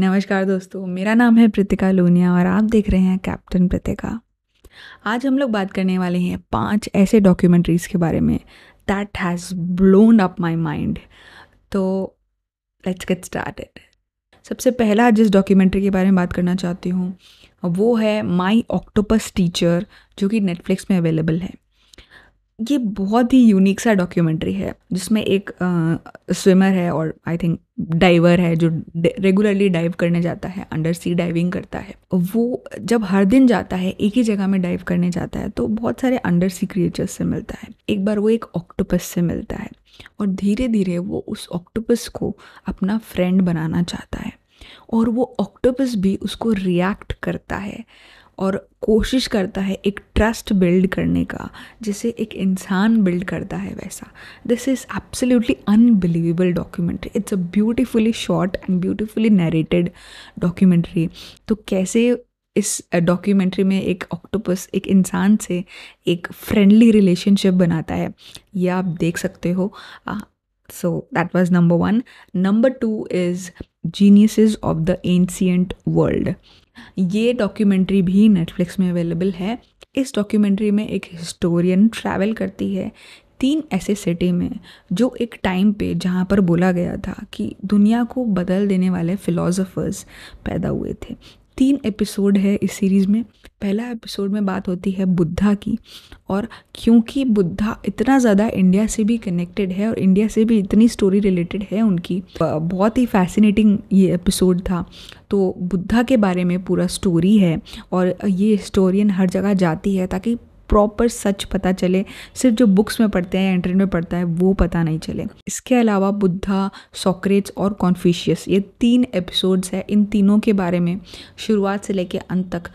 नमस्कार दोस्तों मेरा नाम है प्रतिका लोनिया और आप देख रहे हैं कैप्टन प्रतिका आज हम लोग बात करने वाले हैं पांच ऐसे डॉक्यूमेंट्रीज़ के बारे में that has blown up my mind तो लेट्स गेट स्टार्टेड सबसे पहला जिस डॉक्यूमेंट्री के बारे में बात करना चाहती हूँ वो है माई ऑक्टोपस टीचर जो कि नेटफ्लिक्स में अवेलेबल है ये बहुत ही यूनिक सा डॉक्यूमेंट्री है जिसमें एक स्विमर है और आई थिंक डाइवर है जो रेगुलरली डाइव करने जाता है अंडर सी डाइविंग करता है वो जब हर दिन जाता है एक ही जगह में डाइव करने जाता है तो बहुत सारे अंडर सी क्रिएचर्स से मिलता है एक बार वो एक ऑक्टोपस से मिलता है और धीरे धीरे वो उस ऑक्टोपस को अपना फ्रेंड बनाना चाहता है और वो ऑक्टोपस भी उसको रिएक्ट करता है और कोशिश करता है एक ट्रस्ट बिल्ड करने का जिसे एक इंसान बिल्ड करता है वैसा this is absolutely unbelievable documentary it's a beautifully shot and beautifully narrated documentary तो कैसे इस डॉक्यूमेंट्री में एक ऑक्टोपस एक इंसान से एक फ्रेंडली रिलेशनशिप बनाता है ये आप देख सकते हो so that was number one number two is genius of the ancient world ये डॉक्यूमेंट्री भी नेटफ्लिक्स में अवेलेबल है इस डॉक्यूमेंट्री में एक हिस्टोरियन ट्रैवल करती है तीन ऐसे सिटी में जो एक टाइम पे जहाँ पर बोला गया था कि दुनिया को बदल देने वाले फ़िलोसोफर्स पैदा हुए थे तीन एपिसोड है इस सीरीज़ में पहला एपिसोड में बात होती है बुद्धा की और क्योंकि बुद्धा इतना ज़्यादा इंडिया से भी कनेक्टेड है और इंडिया से भी इतनी स्टोरी रिलेटेड है उनकी बहुत ही फैसिनेटिंग ये एपिसोड था तो बुद्धा के बारे में पूरा स्टोरी है और ये हिस्टोरियन हर जगह जाती है ताकि प्रॉपर सच पता चले सिर्फ जो बुक्स में पढ़ते हैं या इंटरनेट में पढ़ता है वो पता नहीं चले इसके अलावा बुद्धा सोक्रेट्स और कॉन्फ्यूशियस ये तीन एपिसोड्स है इन तीनों के बारे में शुरुआत से लेकर अंत तक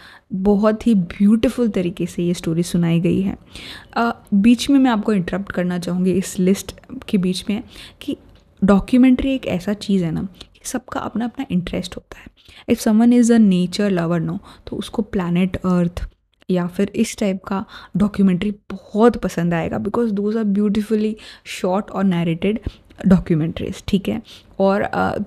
बहुत ही ब्यूटीफुल तरीके से ये स्टोरी सुनाई गई है आ, बीच में मैं आपको इंटरप्ट करना चाहूँगी इस लिस्ट के बीच में कि डॉक्यूमेंट्री एक ऐसा चीज़ है ना कि सबका अपना अपना इंटरेस्ट होता है if someone is a nature lover no तो उसको प्लानट अर्थ या फिर इस टाइप का डॉक्यूमेंट्री बहुत पसंद आएगा because those are beautifully shot और नरेटेड डॉक्यूमेंट्रीज ठीक है और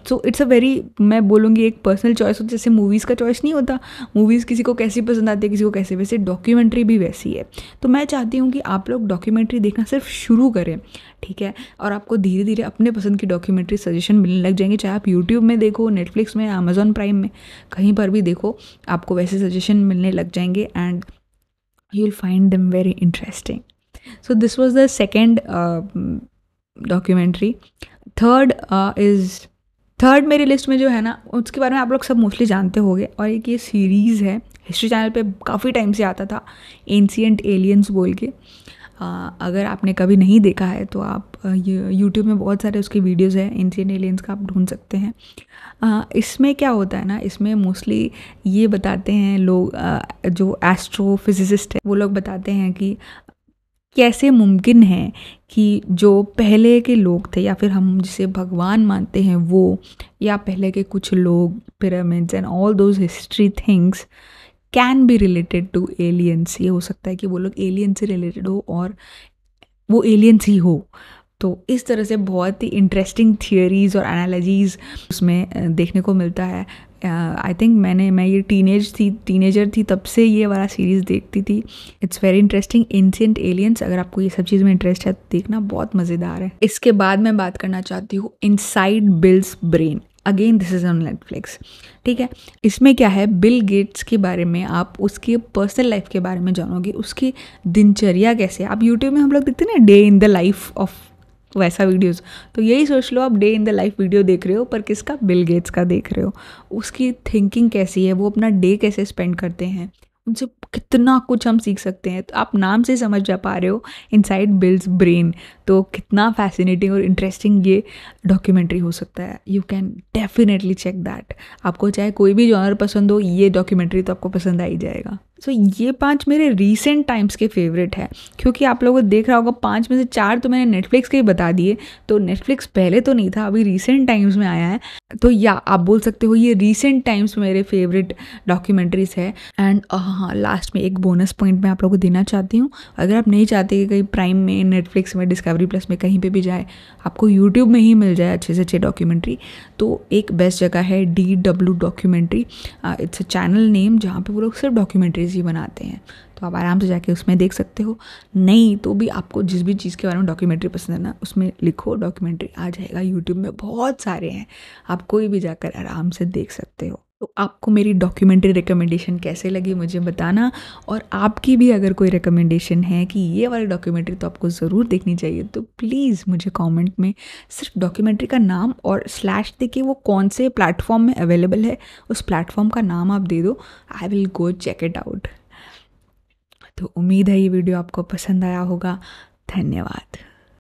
सो इट्स अ वेरी मैं बोलूँगी एक पर्सनल चॉइस होती जैसे मूवीज़ का चॉइस नहीं होता मूवीज़ किसी को कैसी पसंद आती है किसी को कैसे वैसे डॉक्यूमेंट्री भी वैसी है तो मैं चाहती हूँ कि आप लोग डॉक्यूमेंट्री देखना सिर्फ शुरू करें ठीक है और आपको धीरे धीरे अपने पसंद की डॉक्यूमेंट्री सजेशन मिलने लग जाएंगे चाहे आप यूट्यूब में देखो नेटफ्लिक्स में अमेजोन प्राइम में कहीं पर भी देखो आपको वैसे सजेशन मिलने लग जाएंगे and you will find them very interesting so this was the second documentary third is third मेरी लिस्ट में जो है ना उसके बारे में आप लोग सब मोस्टली जानते होंगे और एक ये सीरीज़ है हिस्ट्री चैनल पे काफ़ी टाइम से आता था एंसियंट एलियंस बोल के आ, uh, अगर आपने कभी नहीं देखा है तो आप uh, यूट्यूब में बहुत सारे उसके वीडियोज़ हैं एंसियंट एलियंस का आप ढूंढ सकते हैं आ, uh, इसमें क्या होता है ना इसमें मोस्टली ये बताते हैं लोग जो एस्ट्रोफिजिसिस्ट है वो लोग बताते हैं कि कैसे मुमकिन है कि जो पहले के लोग थे या फिर हम जिसे भगवान मानते हैं वो या पहले के कुछ लोग pyramids and all those history things can be related to aliens ये हो सकता है कि वो लोग एलियन से रिलेटेड हो और वो एलियंस ही हो तो इस तरह से बहुत ही इंटरेस्टिंग थियोरीज और एनालॉजीज उसमें देखने को मिलता है आई uh, थिंक मैंने मैं ये टीनेज थी टीनेजर थी तब से ये वाला सीरीज़ देखती थी it's very interesting ancient aliens अगर आपको ये सब चीज़ में इंटरेस्ट है तो देखना बहुत मज़ेदार है इसके बाद मैं बात करना चाहती हूँ inside Bill's brain again this is on Netflix ठीक है इसमें क्या है बिल गेट्स के बारे में आप उसके पर्सनल लाइफ के बारे में जानोगे उसकी दिनचर्या कैसे आप यूट्यूब में हम लोग देखते हैं ना day in the life of वैसा वीडियोस तो यही सोच लो आप day in the life video देख रहे हो पर किसका बिल गेट्स का देख रहे हो उसकी थिंकिंग कैसी है वो अपना डे कैसे स्पेंड करते हैं उनसे कितना कुछ हम सीख सकते हैं तो आप नाम से समझ जा पा रहे हो इनसाइड बिल्स ब्रेन तो कितना फैसिनेटिंग और इंटरेस्टिंग ये डॉक्यूमेंट्री हो सकता है you can definitely check that आपको चाहे कोई भी जॉनर पसंद हो ये डॉक्यूमेंट्री तो आपको पसंद आ ही जाएगा सो so, ये पांच मेरे रीसेंट टाइम्स के फेवरेट हैं क्योंकि आप लोगों को देख रहा होगा पांच में से चार तो मैंने नेटफ्लिक्स के ही बता दिए तो नेटफ्लिक्स पहले तो नहीं था अभी रीसेंट टाइम्स में आया है तो या आप बोल सकते हो ये रीसेंट टाइम्स में मेरे फेवरेट डॉक्यूमेंट्रीज है एंड हाँ लास्ट में एक बोनस पॉइंट मैं आप लोगों को देना चाहती हूँ अगर आप नहीं चाहते कि कहीं प्राइम में नेटफ्लिक्स में डिस्कवरी प्लस में कहीं पर भी जाए आपको यूट्यूब में ही मिल जाए अच्छे से अच्छे डॉक्यूमेंट्री तो एक बेस्ट जगह है D W documentary it's a channel name जहाँ पर वो लोग सिर्फ डॉक्यूमेंट्रीज ही बनाते हैं तो आप आराम से जाके उसमें देख सकते हो नहीं तो भी आपको जिस भी चीज़ के बारे में डॉक्यूमेंट्री पसंद है ना उसमें लिखो डॉक्यूमेंट्री आ जाएगा यूट्यूब में बहुत सारे हैं आप कोई भी जाकर आराम से देख सकते हो तो आपको मेरी डॉक्यूमेंट्री रिकमेंडेशन कैसे लगी मुझे बताना और आपकी भी अगर कोई रिकमेंडेशन है कि ये वाली डॉक्यूमेंट्री तो आपको ज़रूर देखनी चाहिए तो प्लीज़ मुझे कमेंट में सिर्फ डॉक्यूमेंट्री का नाम और स्लैश दे के वो कौन से प्लेटफॉर्म में अवेलेबल है उस प्लेटफॉर्म का नाम आप दे दो I will go check it out तो उम्मीद है ये वीडियो आपको पसंद आया होगा धन्यवाद